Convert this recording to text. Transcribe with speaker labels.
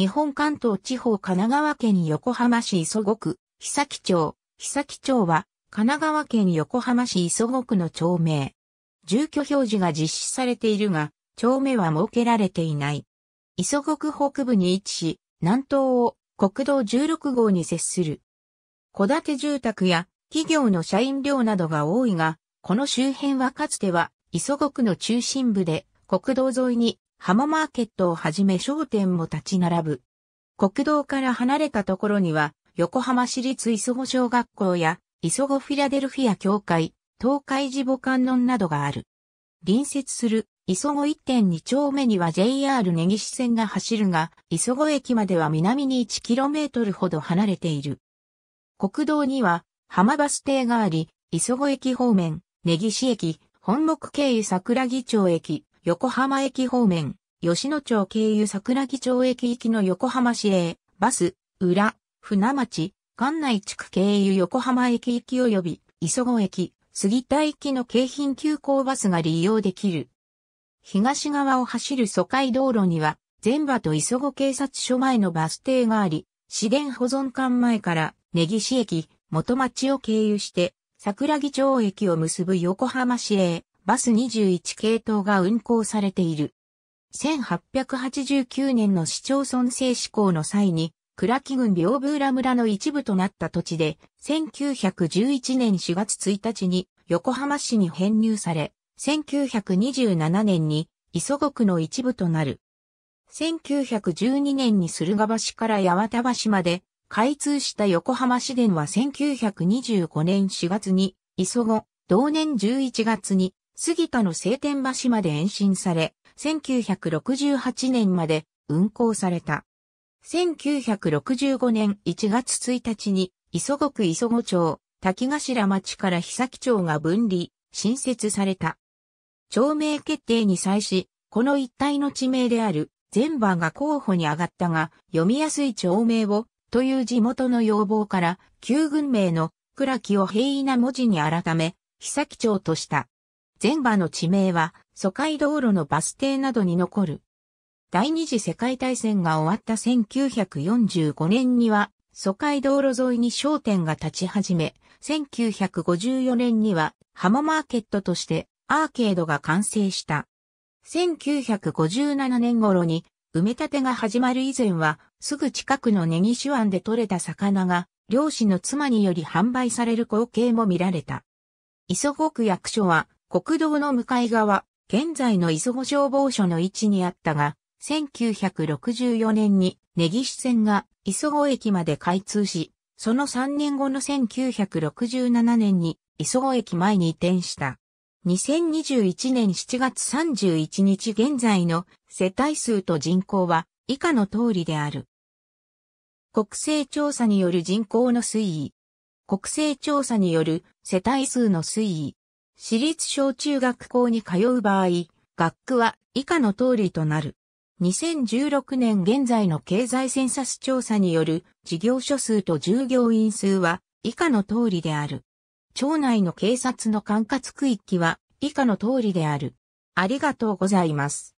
Speaker 1: 日本関東地方神奈川県横浜市磯子区、久木町。久木町は、神奈川県横浜市磯子区の町名。住居表示が実施されているが、町名は設けられていない。磯子区北部に位置し、南東を国道16号に接する。戸建て住宅や企業の社員寮などが多いが、この周辺はかつては磯子区の中心部で国道沿いに浜マーケットをはじめ商店も立ち並ぶ。国道から離れたところには、横浜市立磯子小学校や、磯子フィラデルフィア教会、東海寺母観音などがある。隣接する磯子1.2丁目には JR 根岸線が走るが、磯子駅までは南に 1km ほど離れている。国道には浜バス停があり、磯子駅方面、根岸駅、本木経由桜木町駅、横浜駅方面、吉野町経由桜木町駅行きの横浜市営、バス、裏、船町、館内地区経由横浜駅行き及び、磯子駅、杉田行きの京浜急行バスが利用できる。東側を走る疎開道路には、全場と磯子警察署前のバス停があり、市電保存館前から根岸駅、元町を経由して、桜木町駅を結ぶ横浜市営、バス21系統が運行されている。1889年の市町村制施行の際に、倉木郡両風浦村の一部となった土地で、1911年4月1日に横浜市に編入され、1927年に磯子区の一部となる。1912年に駿河橋から八幡橋まで開通した横浜市電は1925年4月に磯子、同年11月に杉田の晴天橋まで延伸され、1968年まで運行された。1965年1月1日に、磯子区磯子町、滝頭町から久木町が分離、新設された。町名決定に際し、この一帯の地名である、全場が候補に上がったが、読みやすい町名を、という地元の要望から、旧軍名の、倉木を平易な文字に改め、久木町とした。全場の地名は、疎開道路のバス停などに残る。第二次世界大戦が終わった1945年には、疎開道路沿いに商店が立ち始め、1954年には浜マーケットとしてアーケードが完成した。1957年頃に埋め立てが始まる以前は、すぐ近くのネギ手ンで採れた魚が、漁師の妻により販売される光景も見られた。磯国役所は、国道の向かい側、現在の磯子消防署の位置にあったが、1964年に根岸線が磯子駅まで開通し、その3年後の1967年に磯子駅前に移転した。2021年7月31日現在の世帯数と人口は以下の通りである。国勢調査による人口の推移。国勢調査による世帯数の推移。私立小中学校に通う場合、学区は以下の通りとなる。2016年現在の経済センサス調査による事業所数と従業員数は以下の通りである。町内の警察の管轄区域は以下の通りである。ありがとうございます。